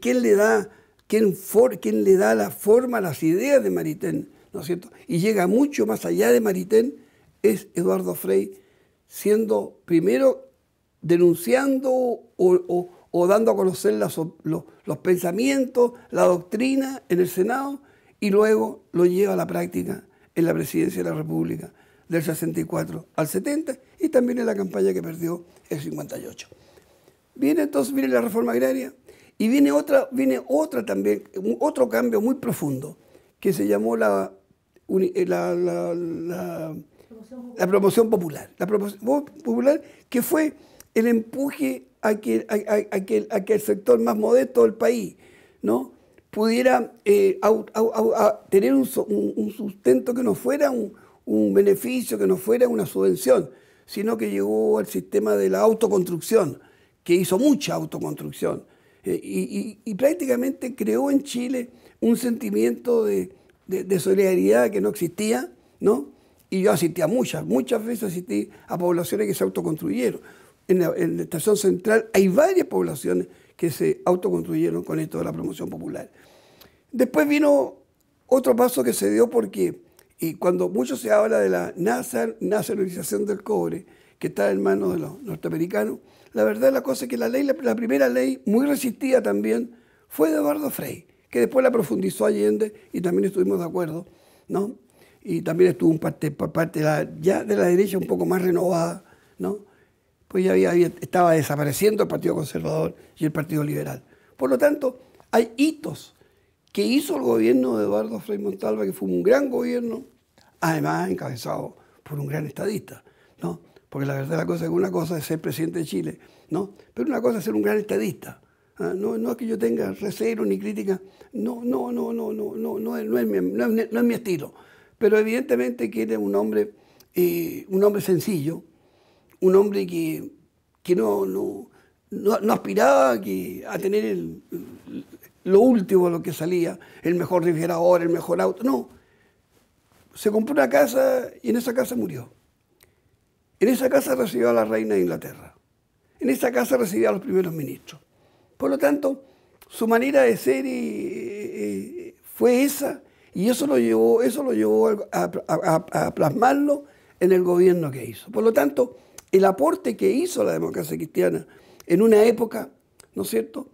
¿Quién le da, quién for, quién le da la forma, a las ideas de Maritén? ¿No es cierto? Y llega mucho más allá de Maritén, es Eduardo Frey siendo primero denunciando o, dando a conocer los, los pensamientos, la doctrina en el Senado y luego lo lleva a la práctica en la presidencia de la República del 64 al 70 y también en la campaña que perdió el 58. Viene entonces viene la reforma agraria, y viene otra, viene otra también, otro cambio muy profundo, que se llamó eh, la, la, promoción popular. La promoción popular que fue el empuje a que, a, el sector más modesto del país ¿no? pudiera eh, tener un, sustento que no fuera un beneficio, que no fuera una subvención, sino que llegó al sistema de la autoconstrucción, que hizo mucha autoconstrucción eh, y, prácticamente creó en Chile un sentimiento de, solidaridad que no existía, ¿no? Y yo asistí a muchas, muchas veces asistí a poblaciones que se autoconstruyeron. En la, en la Estación Central hay varias poblaciones que se autoconstruyeron con esto de la promoción popular. Después vino otro paso que se dio porque, y cuando mucho se habla de la nacionalización del cobre, que está en manos de los norteamericanos. La verdad la cosa es que la ley, la, primera ley, muy resistida también, fue de Eduardo Frey, que después la profundizó Allende y también estuvimos de acuerdo, ¿no? Y también estuvo un parte, parte ya de la derecha un poco más renovada, ¿no? Pues ya había, estaba desapareciendo el Partido Conservador y el Partido Liberal. Por lo tanto, hay hitos que hizo el gobierno de Eduardo Frey Montalva, que fue un gran gobierno, además encabezado por un gran estadista, ¿no? porque la verdad es que una cosa es ser presidente de Chile, ¿no? Pero una cosa es ser un gran estadista. ¿ah? No, es que yo tenga recelo ni crítica, no, no, no, no, no, no, no, es, mi, estilo. Pero evidentemente que un hombre, eh, un hombre sencillo, un hombre que, no, no, no, aspiraba a tener lo último de lo que salía, el mejor refrigerador, el mejor auto, no. Se compró una casa y en esa casa murió. En esa casa recibió a la reina de Inglaterra. En esa casa recibió a los primeros ministros. Por lo tanto, su manera de ser eh, eh, fue esa y eso lo llevó, eso lo llevó a, plasmarlo en el gobierno que hizo. Por lo tanto, el aporte que hizo la democracia cristiana en una época, ¿no es cierto?,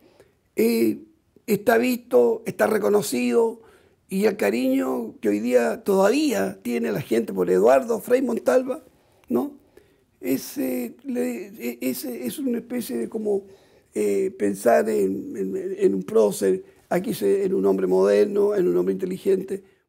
eh, está visto, está reconocido y el cariño que hoy día todavía tiene la gente por Eduardo Frei Montalva, ¿no? Eh, e, es, es, una especie de como eh, pensar en, un prócer, aquí en un hombre moderno, en un hombre inteligente.